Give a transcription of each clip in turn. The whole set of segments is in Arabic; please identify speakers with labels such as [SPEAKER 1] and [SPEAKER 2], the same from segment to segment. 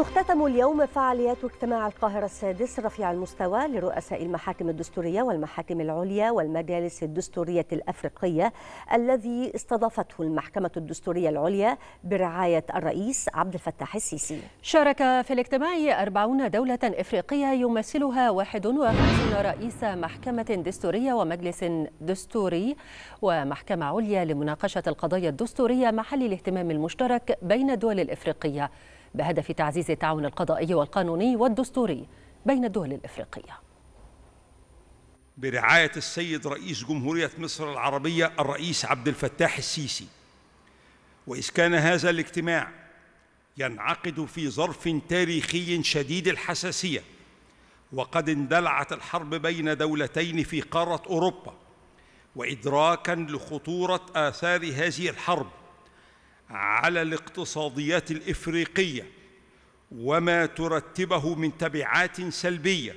[SPEAKER 1] تختتم اليوم فعاليات اجتماع القاهرة السادس رفيع المستوى لرؤساء المحاكم الدستورية والمحاكم العليا والمجالس الدستورية الأفريقية الذي استضافته المحكمة الدستورية العليا برعاية الرئيس عبد الفتاح السيسي شارك في الاجتماع 40 دولة إفريقية يمثلها 51 رئيس محكمة دستورية ومجلس دستوري ومحكمة عليا لمناقشة القضايا الدستورية محل الاهتمام المشترك بين الدول الإفريقية بهدف تعزيز التعاون القضائي والقانوني والدستوري بين الدول الإفريقية برعاية السيد رئيس جمهورية مصر العربية الرئيس عبد الفتاح السيسي وإذ كان هذا الاجتماع ينعقد في ظرف تاريخي شديد الحساسية وقد اندلعت الحرب بين دولتين في قارة أوروبا وإدراكاً لخطورة آثار هذه الحرب على الاقتصاديات الإفريقية وما ترتبه من تبعات سلبية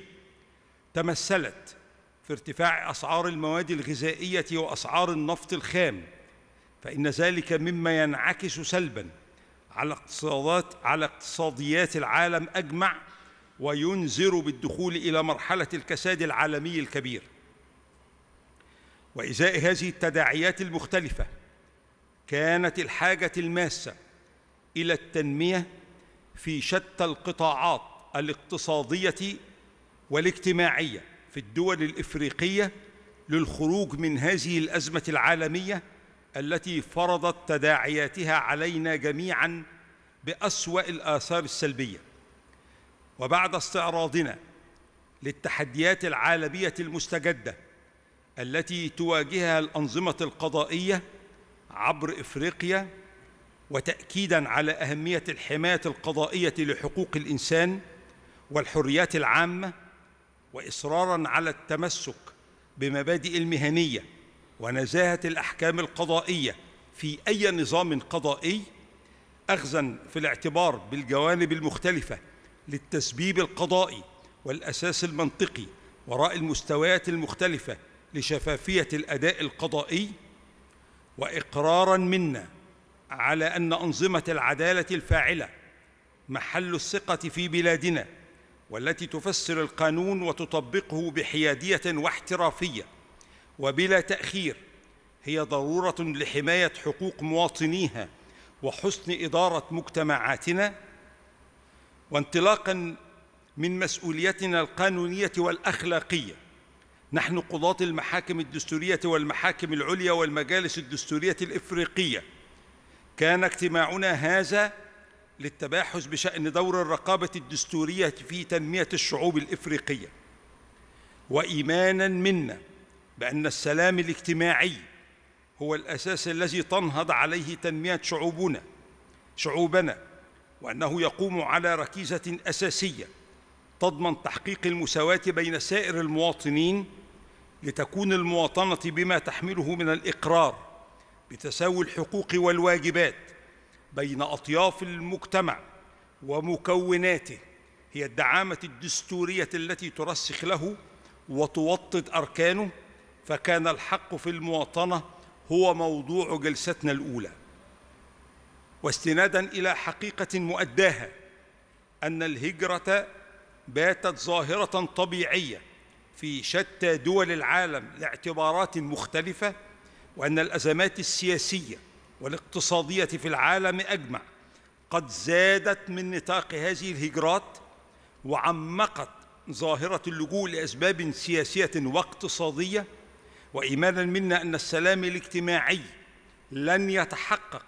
[SPEAKER 1] تمثلت في ارتفاع أسعار المواد الغذائية وأسعار النفط الخام فإن ذلك مما ينعكس سلباً على اقتصادات على اقتصاديات العالم أجمع وينذر بالدخول إلى مرحلة الكساد العالمي الكبير وإزاء هذه التداعيات المختلفة كانت الحاجه الماسه الى التنميه في شتى القطاعات الاقتصاديه والاجتماعيه في الدول الافريقيه للخروج من هذه الازمه العالميه التي فرضت تداعياتها علينا جميعا باسوا الاثار السلبيه وبعد استعراضنا للتحديات العالميه المستجده التي تواجهها الانظمه القضائيه عبر افريقيا وتاكيدا على اهميه الحمايه القضائيه لحقوق الانسان والحريات العامه واصرارا على التمسك بمبادئ المهنيه ونزاهه الاحكام القضائيه في اي نظام قضائي اخذا في الاعتبار بالجوانب المختلفه للتسبيب القضائي والاساس المنطقي وراء المستويات المختلفه لشفافيه الاداء القضائي واقرارا منا على ان انظمه العداله الفاعله محل الثقه في بلادنا والتي تفسر القانون وتطبقه بحياديه واحترافيه وبلا تاخير هي ضروره لحمايه حقوق مواطنيها وحسن اداره مجتمعاتنا وانطلاقا من مسؤوليتنا القانونيه والاخلاقيه نحن قضاة المحاكم الدستورية والمحاكم العليا والمجالس الدستورية الإفريقية كان اجتماعنا هذا للتباحث بشأن دور الرقابة الدستورية في تنمية الشعوب الإفريقية وإيماناً منا بأن السلام الاجتماعي هو الأساس الذي تنهض عليه تنمية شعوبنا شعوبنا وأنه يقوم على ركيزة أساسية تضمن تحقيق المساواة بين سائر المواطنين لتكون المواطنة بما تحمله من الإقرار بتساوي الحقوق والواجبات بين أطياف المجتمع ومكوناته هي الدعامة الدستورية التي ترسخ له وتوطد أركانه فكان الحق في المواطنة هو موضوع جلستنا الأولى واستنادا إلى حقيقة مؤداها أن الهجرة باتت ظاهرة طبيعية في شتى دول العالم لاعتبارات مختلفة وأن الأزمات السياسية والاقتصادية في العالم أجمع قد زادت من نطاق هذه الهجرات وعمقت ظاهرة اللجوء لأسباب سياسية واقتصادية وإيمانا منا أن السلام الاجتماعي لن يتحقق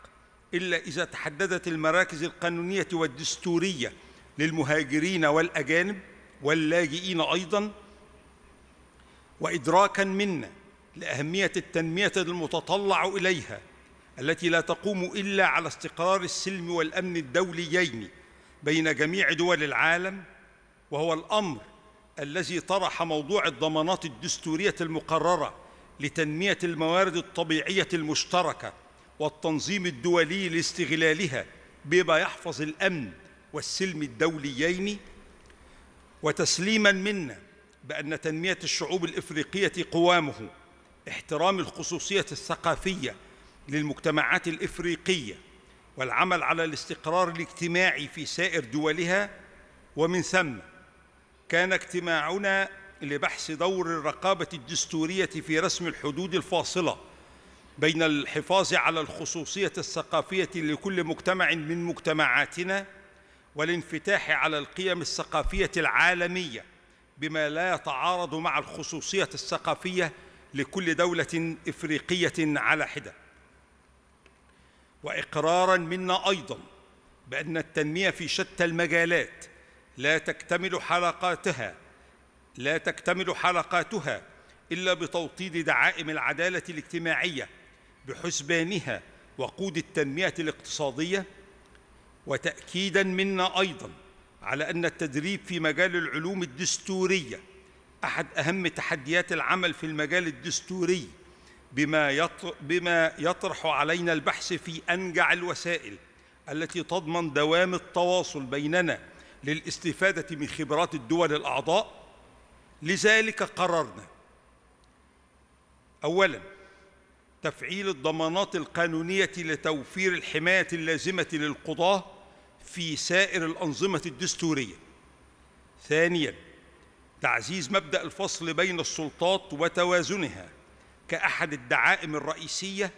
[SPEAKER 1] إلا إذا تحددت المراكز القانونية والدستورية للمهاجرين والأجانب واللاجئين أيضاً وادراكا منا لاهميه التنميه المتطلع اليها التي لا تقوم الا على استقرار السلم والامن الدوليين بين جميع دول العالم وهو الامر الذي طرح موضوع الضمانات الدستوريه المقرره لتنميه الموارد الطبيعيه المشتركه والتنظيم الدولي لاستغلالها بما يحفظ الامن والسلم الدوليين وتسليما منا بأن تنمية الشعوب الإفريقية قوامه احترام الخصوصية الثقافية للمجتمعات الإفريقية والعمل على الاستقرار الاجتماعي في سائر دولها ومن ثم كان اجتماعنا لبحث دور الرقابة الدستورية في رسم الحدود الفاصلة بين الحفاظ على الخصوصية الثقافية لكل مجتمع من مجتمعاتنا والانفتاح على القيم الثقافية العالمية بما لا يتعارض مع الخصوصية الثقافية لكل دولة إفريقية على حدة وإقراراً منا أيضاً بأن التنمية في شتى المجالات لا تكتمل حلقاتها لا تكتمل حلقاتها إلا بتوطيد دعائم العدالة الاجتماعية بحسبانها وقود التنمية الاقتصادية وتأكيداً منا أيضاً على أن التدريب في مجال العلوم الدستورية أحد أهم تحديات العمل في المجال الدستوري بما بما يطرح علينا البحث في أنجع الوسائل التي تضمن دوام التواصل بيننا للاستفادة من خبرات الدول الأعضاء لذلك قررنا أولاً تفعيل الضمانات القانونية لتوفير الحماية اللازمة للقضاة في سائر الأنظمة الدستورية ثانياً تعزيز مبدأ الفصل بين السلطات وتوازنها كأحد الدعائم الرئيسية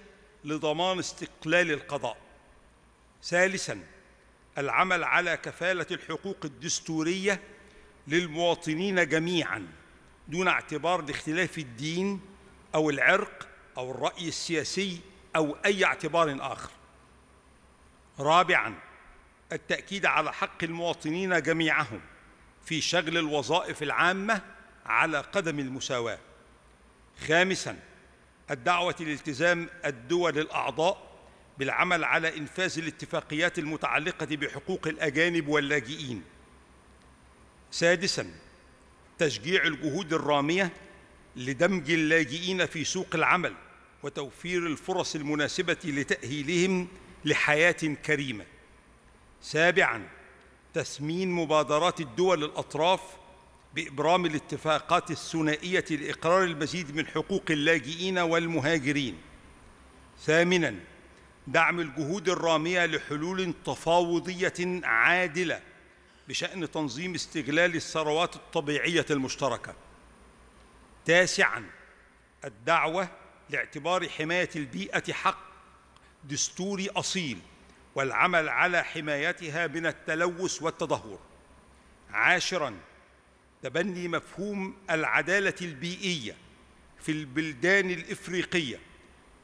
[SPEAKER 1] لضمان استقلال القضاء ثالثاً العمل على كفالة الحقوق الدستورية للمواطنين جميعاً دون اعتبار لاختلاف الدين أو العرق أو الرأي السياسي أو أي اعتبار آخر رابعاً التأكيد على حق المواطنين جميعهم في شغل الوظائف العامة على قدم المساواة خامساً الدعوة لالتزام الدول الأعضاء بالعمل على إنفاذ الاتفاقيات المتعلقة بحقوق الأجانب واللاجئين سادساً تشجيع الجهود الرامية لدمج اللاجئين في سوق العمل وتوفير الفرص المناسبة لتأهيلهم لحياة كريمة سابعاً تسمين مبادرات الدول الأطراف بإبرام الاتفاقات الثنائية لإقرار المزيد من حقوق اللاجئين والمهاجرين ثامناً دعم الجهود الرامية لحلول تفاوضية عادلة بشأن تنظيم استغلال الثروات الطبيعية المشتركة تاسعاً الدعوة لاعتبار حماية البيئة حق دستوري أصيل والعمل على حمايتها من التلوث والتدهور عاشراً تبني مفهوم العدالة البيئية في البلدان الإفريقية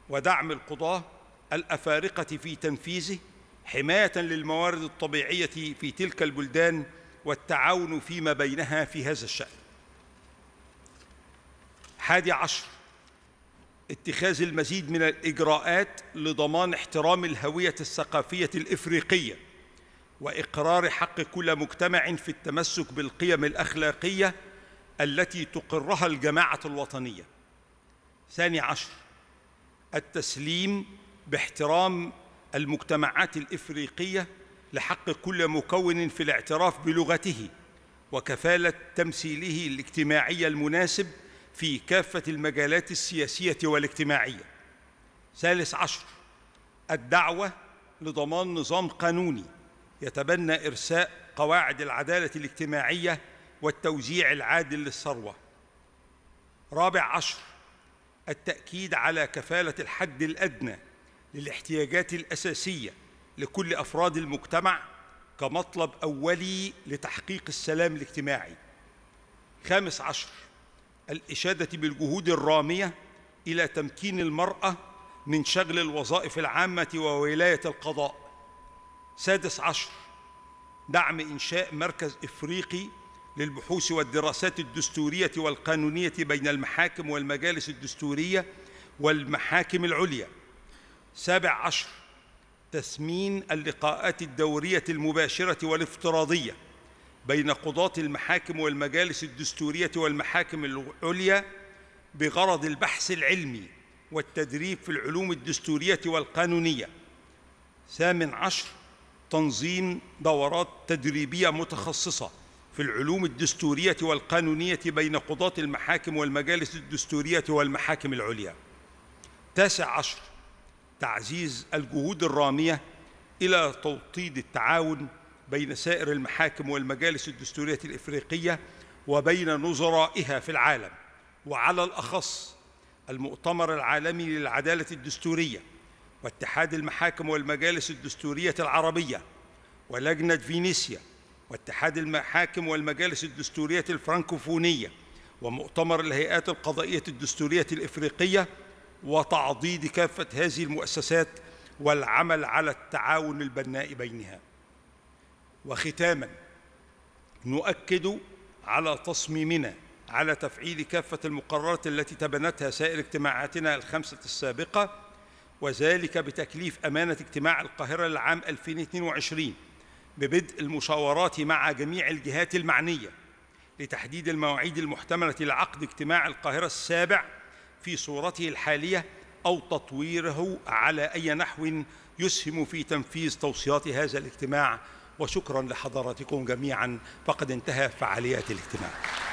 [SPEAKER 1] ودعم القضاة الأفارقة في تنفيذه حماية للموارد الطبيعية في تلك البلدان والتعاون فيما بينها في هذا الشأن حادي عشر اتخاذ المزيد من الإجراءات لضمان احترام الهوية الثقافية الإفريقية وإقرار حق كل مجتمع في التمسك بالقيم الأخلاقية التي تقرها الجماعة الوطنية ثاني عشر التسليم باحترام المجتمعات الإفريقية لحق كل مكون في الاعتراف بلغته وكفالة تمثيله الاجتماعي المناسب في كافة المجالات السياسية والاجتماعية ثالث عشر الدعوة لضمان نظام قانوني يتبنى إرساء قواعد العدالة الاجتماعية والتوزيع العادل للثروة رابع عشر التأكيد على كفالة الحد الأدنى للاحتياجات الأساسية لكل أفراد المجتمع كمطلب أولي لتحقيق السلام الاجتماعي خامس عشر الإشادة بالجهود الرامية إلى تمكين المرأة من شغل الوظائف العامة وولاية القضاء سادس عشر دعم إنشاء مركز إفريقي للبحوث والدراسات الدستورية والقانونية بين المحاكم والمجالس الدستورية والمحاكم العليا سابع عشر تسمين اللقاءات الدورية المباشرة والافتراضية بين قضاة المحاكم والمجالس الدستورية والمحاكم العليا بغرض البحث العلمي والتدريب في العلوم الدستورية والقانونية ثامن عشر تنظيم دورات تدريبية متخصصة في العلوم الدستورية والقانونية بين قضاة المحاكم والمجالس الدستورية والمحاكم العليا تاسع عشر تعزيز الجهود الرامية إلى توطيد التعاون بين سائر المحاكم والمجالس الدستورية الإفريقية وبين نظرائها في العالم وعلى الأخص المؤتمر العالمي للعدالة الدستورية واتحاد المحاكم والمجالس الدستورية العربية ولجنة فينيسيا واتحاد المحاكم والمجالس الدستورية الفرنكوفونية ومؤتمر الهيئات القضائية الدستورية الإفريقية وتعضيد كافة هذه المؤسسات والعمل على التعاون البناء بينها وختاما نؤكد على تصميمنا على تفعيل كافة المقررات التي تبنتها سائر اجتماعاتنا الخمسة السابقة وذلك بتكليف أمانة اجتماع القاهرة للعام 2022 ببدء المشاورات مع جميع الجهات المعنية لتحديد المواعيد المحتملة لعقد اجتماع القاهرة السابع في صورته الحالية أو تطويره على أي نحو يسهم في تنفيذ توصيات هذا الاجتماع وشكرا لحضراتكم جميعا فقد انتهى فعاليات الاجتماع